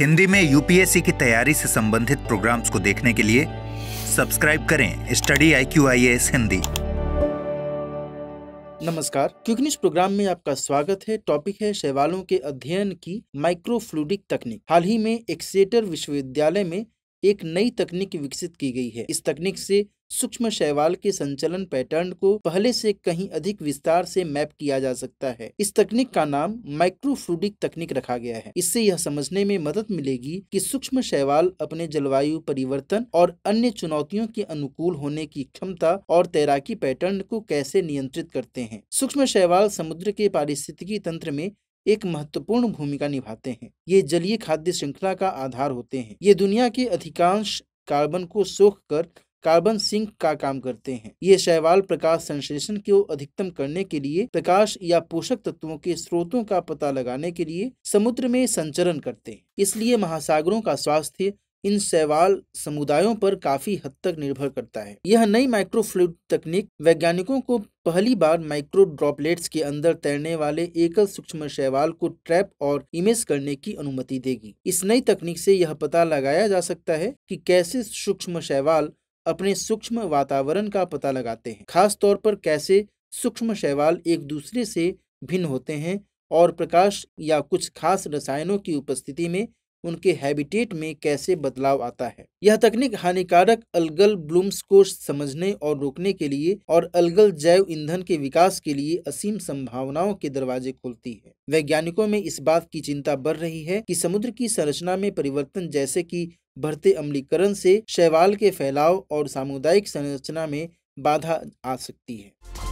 हिंदी में यूपीएससी की तैयारी से संबंधित प्रोग्राम्स को देखने के लिए सब्सक्राइब करें study I Q I S Hindi नमस्कार क्विक प्रोग्राम में आपका स्वागत है टॉपिक है शैवालों के अध्ययन की माइक्रोफ्लूडिक तकनीक हाल ही में एक्सेटर विश्वविद्यालय में एक नई तकनीक विकसित की गई है इस तकनीक से सूक्ष्म शैवाल के संचलन पैटर्न को पहले से कहीं अधिक विस्तार से मैप किया जा सकता है इस तकनीक का नाम माइक्रोफ्लूडिक तकनीक रखा गया है इससे यह समझने में मदद मिलेगी कि सूक्ष्म शैवाल अपने जलवायु परिवर्तन और अन्य चुनौतियों के अनुकूल होने की क्षमता और तैराकी पैटर्न को कैसे नियंत्रित करते हैं सूक्ष्म शैवाल समुद्र के पारिस्थितिकी तंत्र में एक महत्वपूर्ण भूमिका निभाते हैं ये जलीय खाद्य श्रृंखला का आधार होते हैं ये दुनिया के अधिकांश कार्बन को सोख कर कार्बन सिंक का काम करते हैं ये शैवाल प्रकाश संश्लेषण को अधिकतम करने के लिए प्रकाश या पोषक तत्वों के स्रोतों का पता लगाने के लिए समुद्र में संचरण करते हैं इसलिए महासागरों का स्वास्थ्य इन शैवाल समुदायों पर काफी हद तक निर्भर करता है यह नई माइक्रोफ्लूड तकनीक वैज्ञानिकों को पहली बार माइक्रो ड्रॉपलेट्स के अंदर तैरने वाले एकल सूक्ष्म शैवाल को ट्रैप और इमेज करने की अनुमति देगी इस नई तकनीक से यह पता लगाया जा सकता है कि कैसे सूक्ष्म शैवाल अपने सूक्ष्म वातावरण का पता लगाते हैं खास तौर पर कैसे सूक्ष्म शैवाल एक दूसरे से भिन्न होते हैं और प्रकाश या कुछ खास रसायनों की उपस्थिति में उनके हैबिटेट में कैसे बदलाव आता है यह तकनीक हानिकारक अलगल ब्लूम्स को समझने और रोकने के लिए और अलगल जैव ईंधन के विकास के लिए असीम संभावनाओं के दरवाजे खोलती है वैज्ञानिकों में इस बात की चिंता बढ़ रही है कि समुद्र की संरचना में परिवर्तन जैसे कि बढ़ते अमलीकरण से शैवाल के फैलाव और सामुदायिक संरचना में बाधा आ सकती है